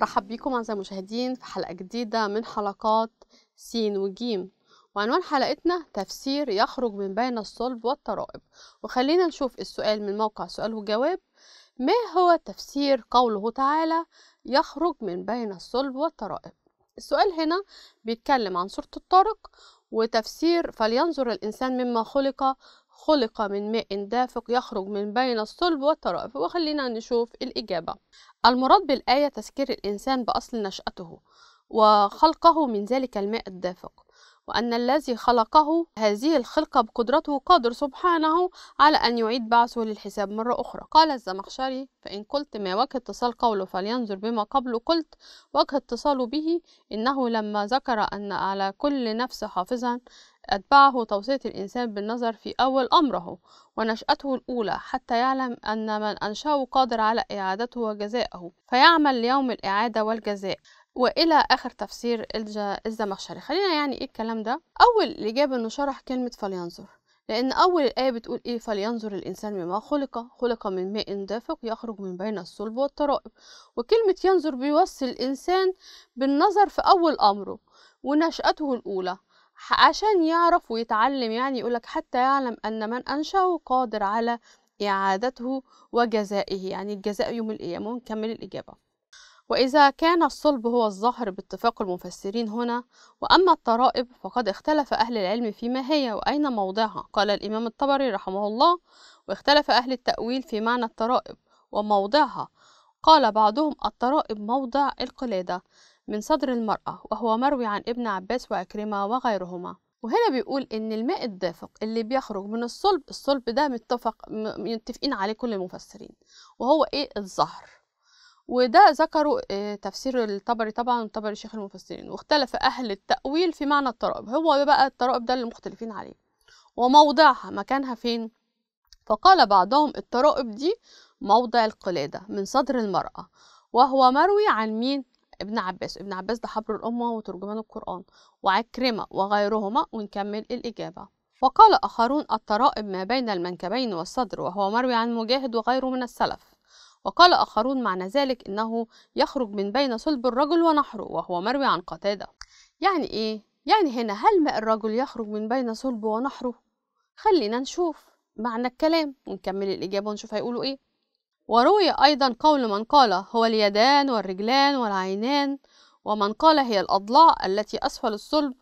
رحب بيكم أعزائي المشاهدين في حلقة جديدة من حلقات س وجيم وعنوان حلقتنا تفسير يخرج من بين الصلب والترائب وخلينا نشوف السؤال من موقع سؤال وجواب ما هو تفسير قوله تعالى يخرج من بين الصلب والترائب السؤال هنا بيتكلم عن سورة الطارق وتفسير فلينظر الإنسان مما خلق خلق من ماء دافق يخرج من بين الصلب والطرائف وخلينا نشوف الإجابة المراد بالآية تذكير الإنسان بأصل نشأته وخلقه من ذلك الماء الدافق وأن الذي خلقه هذه الخلقة بقدرته قادر سبحانه على أن يعيد بعثه للحساب مرة أخرى قال الزمخشري فإن قلت ما وجه اتصال قوله فلينظر بما قبله قلت وجه اتصاله به إنه لما ذكر أن على كل نفس حافظا أتبعه توصية الإنسان بالنظر في أول أمره ونشأته الأولى حتى يعلم أن من أنشأه قادر على إعادته وجزائه فيعمل ليوم الإعادة والجزاء والى اخر تفسير الزمخشري خلينا يعني ايه الكلام ده اول الاجابه انه شرح كلمه فلينظر لأن أول الآية بتقول إيه فلينظر الإنسان مما خلق خلق من ماء دافق يخرج من بين الصلب والترائب وكلمة ينظر بيوصي الإنسان بالنظر في أول أمره ونشأته الأولى عشان يعرف ويتعلم يعني يقولك حتى يعلم أن من أنشأه قادر على إعادته وجزائه يعني الجزاء يوم القيامة ونكمل الإجابة وإذا كان الصلب هو الظهر باتفاق المفسرين هنا وأما الطرائب فقد اختلف أهل العلم فيما هي وأين موضعها قال الإمام الطبري رحمه الله واختلف أهل التأويل في معنى الطرائب وموضعها قال بعضهم الطرائب موضع القلادة من صدر المرأة وهو مروي عن ابن عباس وعكرمة وغيرهما وهنا بيقول ان الماء الدافق اللي بيخرج من الصلب الصلب ده متفق متفقين عليه كل المفسرين وهو ايه الظهر وده ذكروا آه، تفسير الطبري طبعا الطبري شيخ المفسرين واختلف أهل التأويل في معنى الترائب هو بقى الترائب ده اللي مختلفين عليه وموضعها مكانها فين فقال بعضهم الترائب دي موضع القلادة من صدر المرأة وهو مروي عن مين ابن عباس ابن عباس ده حبر الأمة وترجمان القرآن وعكرمة وغيرهما ونكمل الإجابة وقال آخرون الترائب ما بين المنكبين والصدر وهو مروي عن مجاهد وغيره من السلف وقال آخرون معنى ذلك إنه يخرج من بين صلب الرجل ونحره وهو مروي عن قتادة يعني إيه؟ يعني هنا هل ماء الرجل يخرج من بين صلبه ونحره؟ خلينا نشوف معنى الكلام ونكمل الإجابة ونشوف هيقولوا إيه وروي أيضا قول من قال هو اليدان والرجلان والعينان ومن قال هي الأضلاع التي أسفل الصلب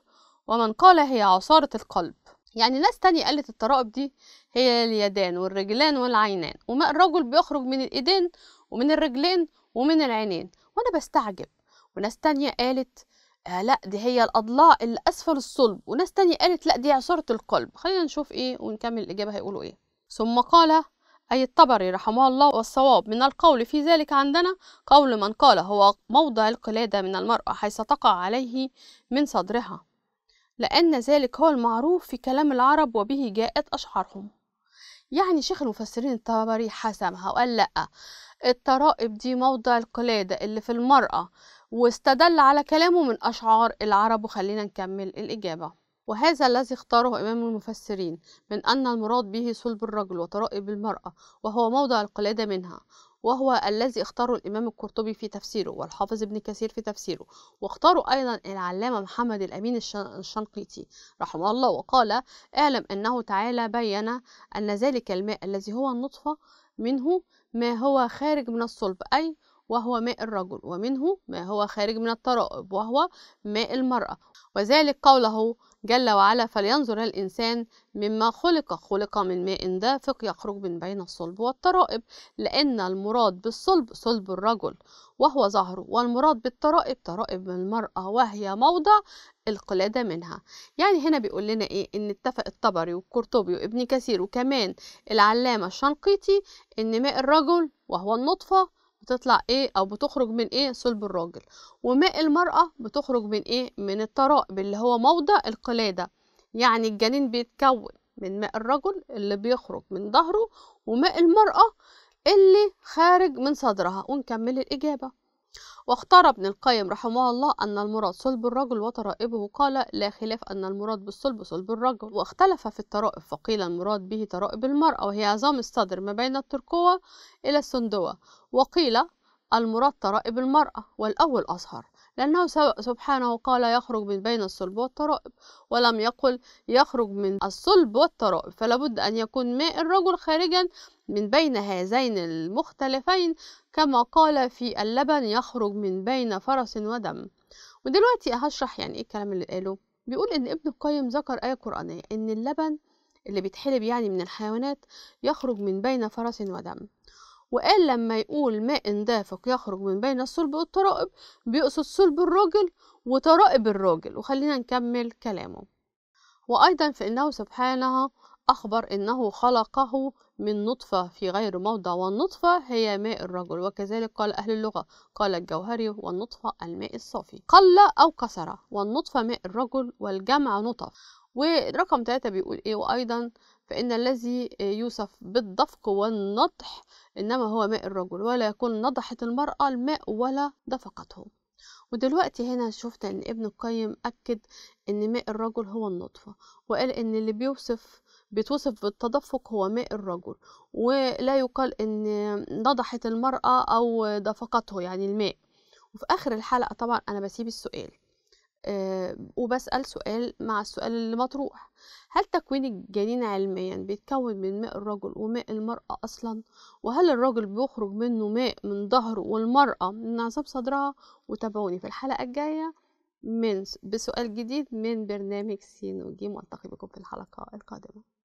ومن قال هي عصارة القلب يعني ناس تانية قالت الطرائب دي هي اليدان والرجلان والعينان وماء الرجل بيخرج من الإيدين ومن الرجلين ومن العينين وأنا بستعجب وناس تانية قالت آه لا دي هي الأضلاع اللي أسفل الصلب وناس تانية قالت لا دي عصارة القلب خلينا نشوف إيه ونكمل الإجابة هيقولوا إيه ثم قال أي الطبري رحمه الله والصواب من القول في ذلك عندنا قول من قال هو موضع القلادة من المرأة حيث تقع عليه من صدرها لأن ذلك هو المعروف في كلام العرب وبه جاءت أشعارهم يعني شيخ المفسرين الطبري حسمها وقال لأ الترائب دي موضع القلادة اللي في المرأة واستدل على كلامه من أشعار العرب وخلينا نكمل الإجابة وهذا الذي اختاره إمام المفسرين من أن المراد به صلب الرجل وترائب المرأة وهو موضع القلادة منها وهو الذي اختاره الإمام القرطبي في تفسيره والحافظ ابن كثير في تفسيره واختاره أيضا العلامة محمد الأمين الشنقيطي رحمه الله وقال اعلم أنه تعالى بين أن ذلك الماء الذي هو النطفة منه ما هو خارج من الصلب أي وهو ماء الرجل ومنه ما هو خارج من الترائب وهو ماء المرأة وذلك قوله جل وعلا فلينظر الإنسان مما خلق خلق من ماء دافق يخرج من بين الصلب والترائب لأن المراد بالصلب صلب الرجل وهو ظهره والمراد بالترائب ترائب من المرأة وهي موضع القلادة منها يعني هنا بيقول لنا إيه إن اتفق الطبري والقرطبي وابن كثير وكمان العلامة الشنقيطي إن ماء الرجل وهو النطفة بتطلع ايه او بتخرج من ايه صلب الراجل وماء المرأة بتخرج من ايه من الترائب اللي هو موضع القلادة يعني الجنين بيتكون من ماء الرجل اللي بيخرج من ظهره وماء المرأة اللي خارج من صدرها ونكمل الإجابة واختار ابن القيم رحمه الله أن المراد صلب الرجل وترائبه قال لا خلاف أن المراد بالصلب صلب الرجل واختلف في الترائب فقيل المراد به ترائب المرأة وهي عظام الصدر ما بين الترقوة إلى السندوة وقيل المراد ترائب المرأة والأول أظهر لأنه سبحانه قال يخرج من بين الصلب والترائب ولم يقل يخرج من الصلب والترائب فلابد أن يكون ماء الرجل خارجا من بين هذين المختلفين كما قال في اللبن يخرج من بين فرس ودم ودلوقتي هشرح يعني ايه الكلام اللي قاله بيقول ان ابن القيم ذكر آية قرآنية ان اللبن اللي بيتحلب يعني من الحيوانات يخرج من بين فرس ودم وقال لما يقول ماء دافق يخرج من بين الصلب والترائب بيقصد صلب الرجل وترائب الرجل وخلينا نكمل كلامه وأيضا فإنه سبحانه أخبر أنه خلقه من نطفة في غير موضع والنطفة هي ماء الرجل وكذلك قال أهل اللغة قال الجوهري والنطفة الماء الصافي قل أو كسر والنطفة ماء الرجل والجمع نطف ورقم ثلاثة بيقول إيه وأيضا فإن الذي يوصف بالدفق والنضح إنما هو ماء الرجل ولا يكون نضحت المرأة الماء ولا دفقته ودلوقتي هنا شفت إن ابن القيم أكد إن ماء الرجل هو النطفة وقال إن اللي بيوصف بيتوصف بالتدفق هو ماء الرجل ولا يقال إن نضحت المرأة أو دفقته يعني الماء وفي آخر الحلقة طبعا أنا بسيب السؤال آه، وبسأل سؤال مع السؤال اللي مطروح هل تكوين الجنين علميا بيتكون من ماء الرجل وماء المرأة أصلا وهل الرجل بيخرج منه ماء من ظهره والمرأة من عصب صدرها وتابعوني في الحلقة الجاية من بسؤال جديد من برنامج سين وجيم وألتقي بكم في الحلقة القادمة